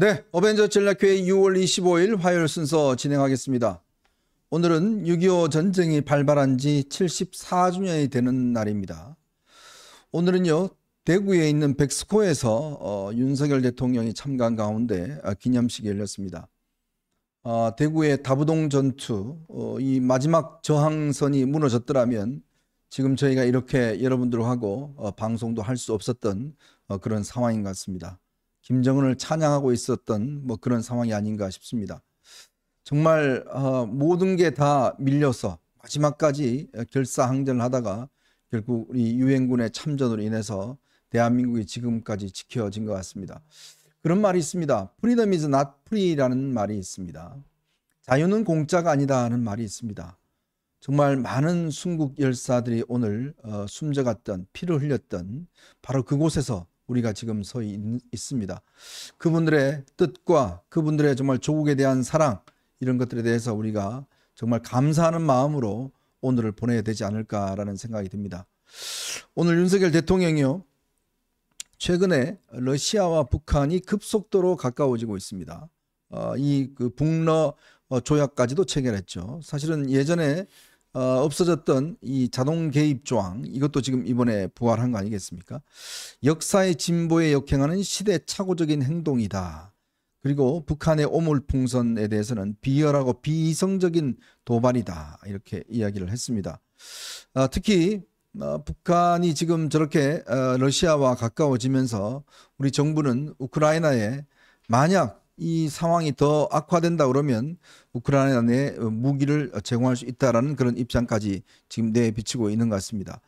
네, 어벤져 전략회 6월 25일 화요일 순서 진행하겠습니다. 오늘은 6.25 전쟁이 발발한 지 74주년이 되는 날입니다. 오늘은요, 대구에 있는 백스코에서 어, 윤석열 대통령이 참가한 가운데 어, 기념식이 열렸습니다. 어, 대구의 다부동 전투, 어, 이 마지막 저항선이 무너졌더라면 지금 저희가 이렇게 여러분들하고 어, 방송도 할 수 없었던 어, 그런 상황인 것 같습니다. 김정은을 찬양하고 있었던 뭐 그런 상황이 아닌가 싶습니다. 정말 어, 모든 게 다 밀려서 마지막까지 결사항전을 하다가 결국 우리 유엔군의 참전으로 인해서 대한민국이 지금까지 지켜진 것 같습니다. 그런 말이 있습니다. 프리덤 이즈 낫 프리라는 말이 있습니다. 자유는 공짜가 아니다 하는 말이 있습니다. 정말 많은 순국 열사들이 오늘 어, 숨져갔던 피를 흘렸던 바로 그곳에서 우리가 지금 서 있, 있습니다. 그분들의 뜻과 그분들의 정말 조국에 대한 사랑 이런 것들에 대해서 우리가 정말 감사하는 마음으로 오늘을 보내야 되지 않을까라는 생각이 듭니다. 오늘 윤석열 대통령이요. 최근에 러시아와 북한이 급속도로 가까워지고 있습니다. 어, 이그 북러 조약까지도 체결했죠. 사실은 예전에 어, 없어졌던 이 자동 개입 조항 이것도 지금 이번에 부활한 거 아니겠습니까? 역사의 진보에 역행하는 시대착오적인 행동이다. 그리고 북한의 오물풍선에 대해서는 비열하고 비이성적인 도발이다 이렇게 이야기를 했습니다. 어, 특히 어, 북한이 지금 저렇게 어, 러시아와 가까워지면서 우리 정부는 우크라이나에 만약 이 상황이 더 악화된다 그러면 우크라이나 내 무기를 제공할 수 있다라는 그런 입장까지 지금 내비치고 있는 것 같습니다.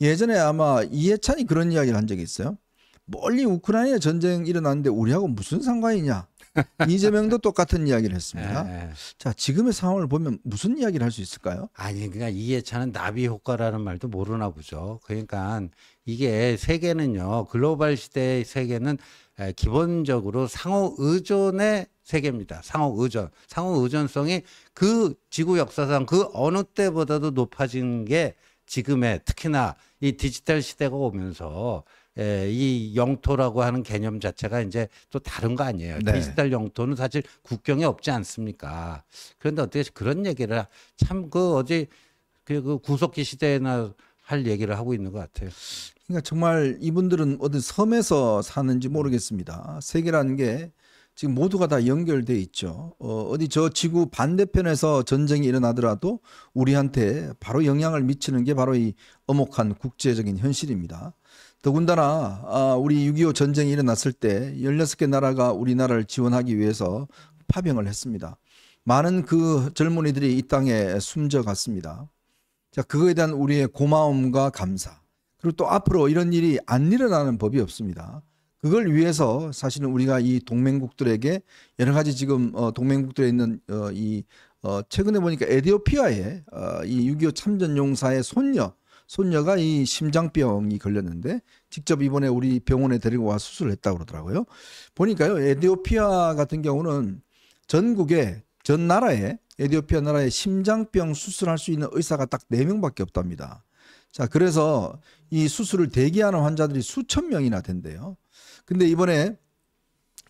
예전에 아마 이해찬이 그런 이야기를 한 적이 있어요. 멀리 우크라이나 전쟁 일어났는데 우리하고 무슨 상관이냐. 이재명도 똑같은 이야기를 했습니다. 네, 네. 자, 지금의 상황을 보면 무슨 이야기를 할 수 있을까요? 아니, 그냥 그러니까 이해찬은 나비 효과라는 말도 모르나 보죠. 그러니까 이게 세계는요, 글로벌 시대의 세계는 예, 기본적으로 상호 의존의 세계입니다. 상호 의존. 상호 의존성이 그 지구 역사상 그 어느 때보다도 높아진 게 지금의 특히나 이 디지털 시대가 오면서 예, 이 영토라고 하는 개념 자체가 이제 또 다른 거 아니에요. 네. 디지털 영토는 사실 국경이 없지 않습니까? 그런데 어떻게 그런 얘기를 참 그 어제 그, 그 구석기 시대나 할 얘기를 하고 있는 것 같아요. 그러니까 정말 이분들은 어떤 섬에서 사는지 모르겠습니다. 세계라는 게 지금 모두가 다 연결돼 있죠. 어, 어디 저 지구 반대편에서 전쟁이 일어나더라도 우리한테 바로 영향을 미치는 게 바로 이 엄혹한 국제적인 현실입니다. 더군다나 아, 우리 6.25 전쟁이 일어났을 때 16개 나라가 우리나라를 지원하기 위해서 파병을 했습니다. 많은 그 젊은이들이 이 땅에 숨져갔습니다. 자, 그거에 대한 우리의 고마움과 감사. 그리고 또 앞으로 이런 일이 안 일어나는 법이 없습니다. 그걸 위해서 사실은 우리가 이 동맹국들에게 여러 가지 지금 어, 동맹국들에 있는 어, 이 어, 최근에 보니까 에디오피아의 어, 이6.25 참전용사의 손녀 손녀가 이 심장병이 걸렸는데 직접 이번에 우리 병원에 데리고 와 수술을 했다고 그러더라고요. 보니까요 에디오피아 같은 경우는 전국에 전 나라에 에디오피아 나라에 심장병 수술할 수 있는 의사가 딱 네명밖에 없답니다. 자, 그래서 이 수술을 대기하는 환자들이 수천 명이나 된대요. 근데 이번에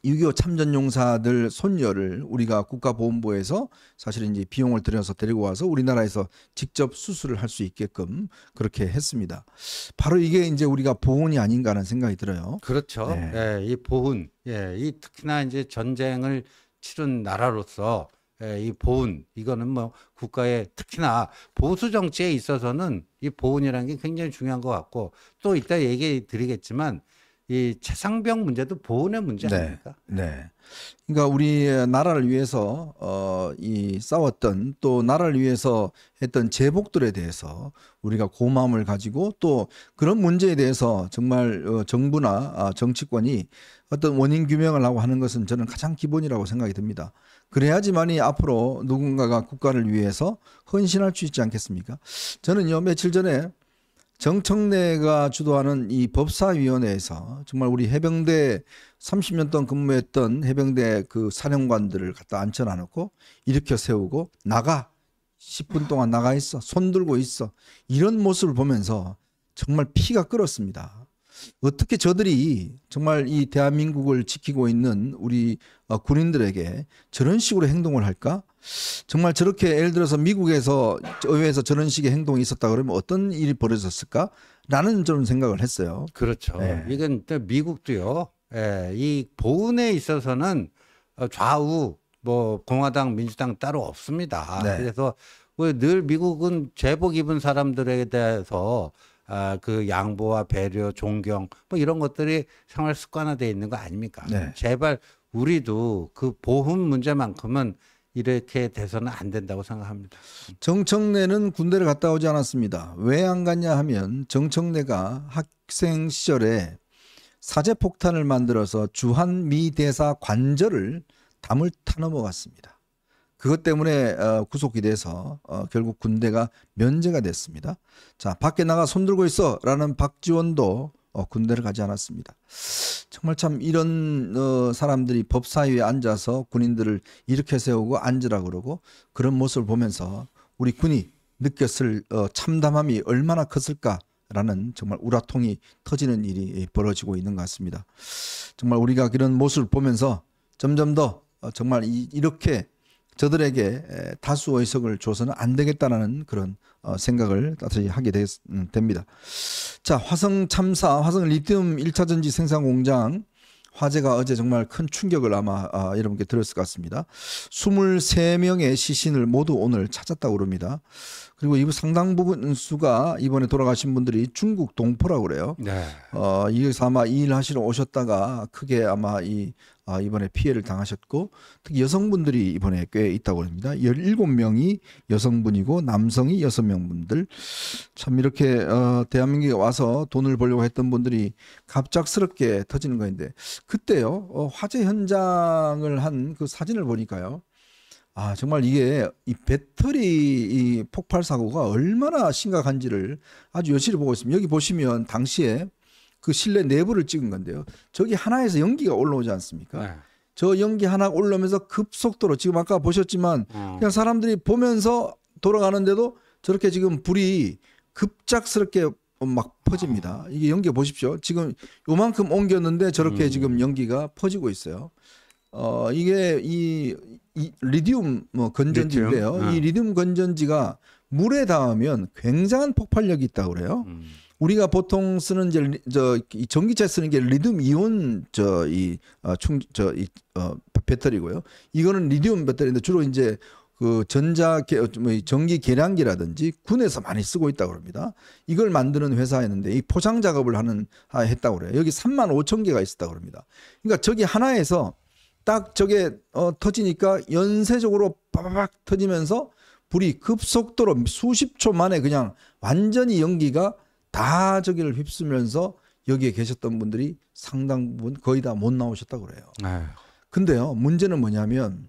6.25 참전용사들 손녀를 우리가 국가보훈부에서 사실은 이제 비용을 들여서 데리고 와서 우리나라에서 직접 수술을 할 수 있게끔 그렇게 했습니다. 바로 이게 이제 우리가 보훈이 아닌가 하는 생각이 들어요. 그렇죠. 네. 예, 이 보훈, 예, 이 특히나 이제 전쟁을 치른 나라로서 예, 이 보훈 이거는 뭐 국가의 특히나 보수 정치에 있어서는 이 보훈이라는 게 굉장히 중요한 것 같고 또 이따 얘기 드리겠지만 이 최상병 문제도 보훈의 문제 네, 아닙니까? 네. 네. 그러니까 우리 나라를 위해서 어이 싸웠던 또 나라를 위해서 했던 제복들에 대해서 우리가 고마움을 가지고 또 그런 문제에 대해서 정말 어, 정부나 아, 정치권이 어떤 원인 규명을 하고 하는 것은 저는 가장 기본이라고 생각이 듭니다. 그래야지만이 앞으로 누군가가 국가를 위해서 헌신할 수 있지 않겠습니까? 저는요 며칠 전에 정청래가 주도하는 이 법사위원회에서 정말 우리 해병대 30년 동안 근무했던 해병대 그 사령관들을 갖다 앉혀놔놓고 일으켜 세우고 나가 10분 동안 나가 있어 손 들고 있어 이런 모습을 보면서 정말 피가 끓었습니다. 어떻게 저들이 정말 이 대한민국을 지키고 있는 우리 어, 군인들에게 저런 식으로 행동을 할까? 정말 저렇게 예를 들어서 미국에서 의회에서 저런 식의 행동이 있었다 그러면 어떤 일이 벌어졌을까? 라는 저런 생각을 했어요. 그렇죠. 네. 이건 미국도요. 예, 이 보훈에 있어서는 어, 좌우 뭐 공화당 민주당 따로 없습니다. 네. 그래서 늘 미국은 제복 입은 사람들에 대해서 아, 그 양보와 배려, 존경 뭐 이런 것들이 생활 습관화돼 있는 거 아닙니까? 네. 제발 우리도 그 보훈 문제만큼은 이렇게 돼서는 안 된다고 생각합니다. 정청래는 군대를 갔다 오지 않았습니다. 왜 안 갔냐 하면 정청래가 학생 시절에 사제 폭탄을 만들어서 주한미 대사 관절을 담을 타넘어 갔습니다. 그것 때문에 어, 구속이 돼서 어, 결국 군대가 면제가 됐습니다. 자 밖에 나가 손 들고 있어라는 박지원도 어, 군대를 가지 않았습니다. 정말 참 이런 어, 사람들이 법사위에 앉아서 군인들을 일으켜 세우고 앉으라 그러고 그런 모습을 보면서 우리 군이 느꼈을 어, 참담함이 얼마나 컸을까 라는 정말 우라통이 터지는 일이 예, 벌어지고 있는 것 같습니다. 정말 우리가 그런 모습을 보면서 점점 더 어, 정말 이, 렇게 저들에게 다수 의석을 줘서는 안되겠다는 그런 어, 생각을 따뜻히 하게 되, 음, 됩니다. 자, 화성 참사, 화성 리튬 1차 전지 생산 공장 화재가 어제 정말 큰 충격을 아마 아, 여러분께 들었을 것 같습니다. 23명의 시신을 모두 오늘 찾았다고 그럽니다. 그리고 이 상당 부분 수가 이번에 돌아가신 분들이 중국 동포라고 그래요. 네. 어, 이게 아마 이 일 하시러 오셨다가 크게 아마 이 아, 이번에 피해를 당하셨고 특히 여성분들이 이번에 꽤 있다고 합니다. 17명이 여성분이고 남성이 6명 분들. 참 이렇게 어, 대한민국에 와서 돈을 벌려고 했던 분들이 갑작스럽게 터지는 거인데 그때요. 어, 화재 현장을 한 그 사진을 보니까요. 아, 정말 이게 이 배터리 이 폭발 사고가 얼마나 심각한지를 아주 여실히 보고 있습니다. 여기 보시면 당시에 그 실내 내부를 찍은 건데요. 저기 하나에서 연기가 올라오지 않습니까? 네. 저 연기 하나 올라오면서 급속도로 지금 아까 보셨지만 음. 그냥 사람들이 보면서 돌아가는데도 저렇게 지금 불이 급작스럽게 막 퍼집니다. 이게 연기 보십시오. 지금 요만큼 옮겼는데 저렇게 음. 지금 연기가 퍼지고 있어요. 어 이게 이, 이 리듐 뭐 건전지인데요. 리듐? 네. 어. 이 리듐 건전지가 물에 닿으면 굉장한 폭발력이 있다고 그래요. 음. 우리가 보통 쓰는 이제 저 전기차 쓰는 게리듬 이온 저이 충저이 어, 어 배터리고요. 이거는 리튬 배터리인데 주로 이제 그 전자 뭐 전기 계량기라든지 군에서 많이 쓰고 있다고 합니다. 이걸 만드는 회사였는데 이 포장 작업을 하는 했다고 그래요. 여기 3만 5천 개가 있었다고 합니다. 그러니까 저기 하나에서 딱 저게 어, 터지니까 연쇄적으로 빠바박 터지면서 불이 급속도로 수십 초 만에 그냥 완전히 연기가 다 저기를 휩쓰면서 여기에 계셨던 분들이 상당 부분 거의 다 못 나오셨다고 그래요. 네. 근데요, 문제는 뭐냐면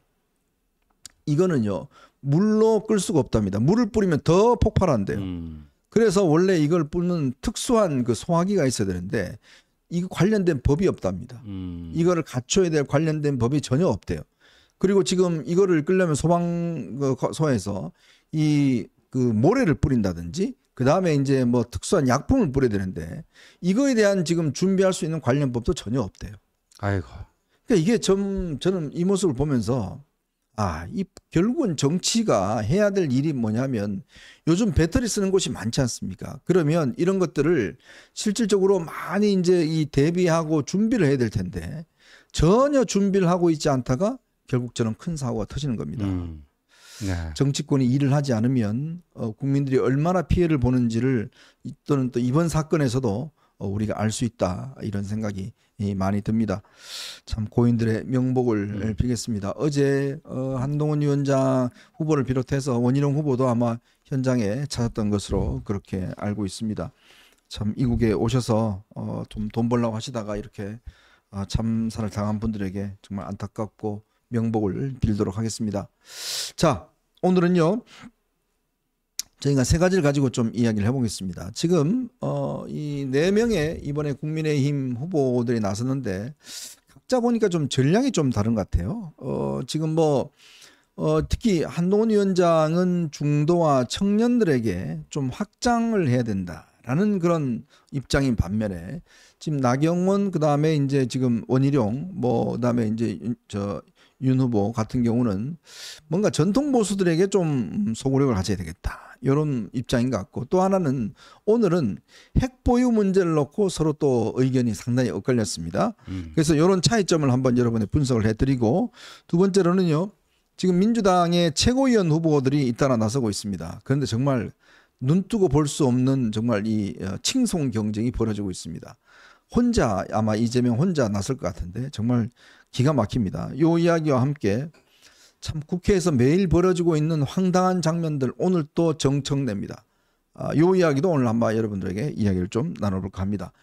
이거는요, 물로 끌 수가 없답니다. 물을 뿌리면 더 폭발한대요. 음. 그래서 원래 이걸 뿌는 특수한 그 소화기가 있어야 되는데 이거 관련된 법이 없답니다. 음. 이거를 갖춰야 될 관련된 법이 전혀 없대요. 그리고 지금 이거를 끌려면 소방서에서 그, 이그 모래를 뿌린다든지 그 다음에 이제 뭐 특수한 약품을 뿌려야 되는데 이거에 대한 지금 준비할 수 있는 관련법도 전혀 없대요. 아이고. 그러니까 이게 좀 저는 이 모습을 보면서 아, 이 결국은 정치가 해야 될 일이 뭐냐면 요즘 배터리 쓰는 곳이 많지 않습니까? 그러면 이런 것들을 실질적으로 많이 이제 이 대비하고 준비를 해야 될 텐데 전혀 준비를 하고 있지 않다가 결국 저는 큰 사고가 터지는 겁니다. 음. 네. 정치권이 일을 하지 않으면 어, 국민들이 얼마나 피해를 보는지를 또는 또 이번 사건에서도 어, 우리가 알 수 있다 이런 생각이 많이 듭니다. 참 고인들의 명복을 음. 예, 빌겠습니다. 어제 어, 한동훈 위원장 후보를 비롯해서 원희룡 후보도 아마 현장에 찾았던 것으로 그렇게 알고 있습니다. 참 이국에 오셔서 어, 좀 돈 벌라고 하시다가 이렇게 아, 참사를 당한 분들에게 정말 안타깝고 명복을 빌도록 하겠습니다. 자, 오늘은요. 저희가 세 가지를 가지고 좀 이야기를 해보겠습니다. 지금 어, 이네 명의 이번에 국민의힘 후보들이 나섰는데 각자 보니까 좀 전략이 좀 다른 것 같아요. 어, 지금 뭐 어, 특히 한동훈 위원장은 중도와 청년들에게 좀 확장을 해야 된다라는 그런 입장인 반면에 지금 나경원 그 다음에 이제 지금 원희룡 뭐 그다음에 이제 저윤 후보 같은 경우는 뭔가 전통 보수들에게 좀 소구력을 가져야 되겠다. 이런 입장인 것 같고 또 하나는 오늘은 핵 보유 문제를 놓고 서로 또 의견이 상당히 엇갈렸습니다. 음. 그래서 이런 차이점을 한번 여러분의 분석을 해드리고 두 번째로는요. 지금 민주당의 최고위원 후보들이 잇따라 나서고 있습니다. 그런데 정말 눈뜨고 볼 수 없는 정말 이 어, 칭송 경쟁이 벌어지고 있습니다. 혼자 아마 이재명 혼자 나설 것 같은데 정말 기가 막힙니다. 요 이야기와 함께 참 국회에서 매일 벌어지고 있는 황당한 장면들 오늘 또 정청냅니다. 아, 요 이야기도 오늘 한번 여러분들에게 이야기를 좀 나눠볼까 합니다.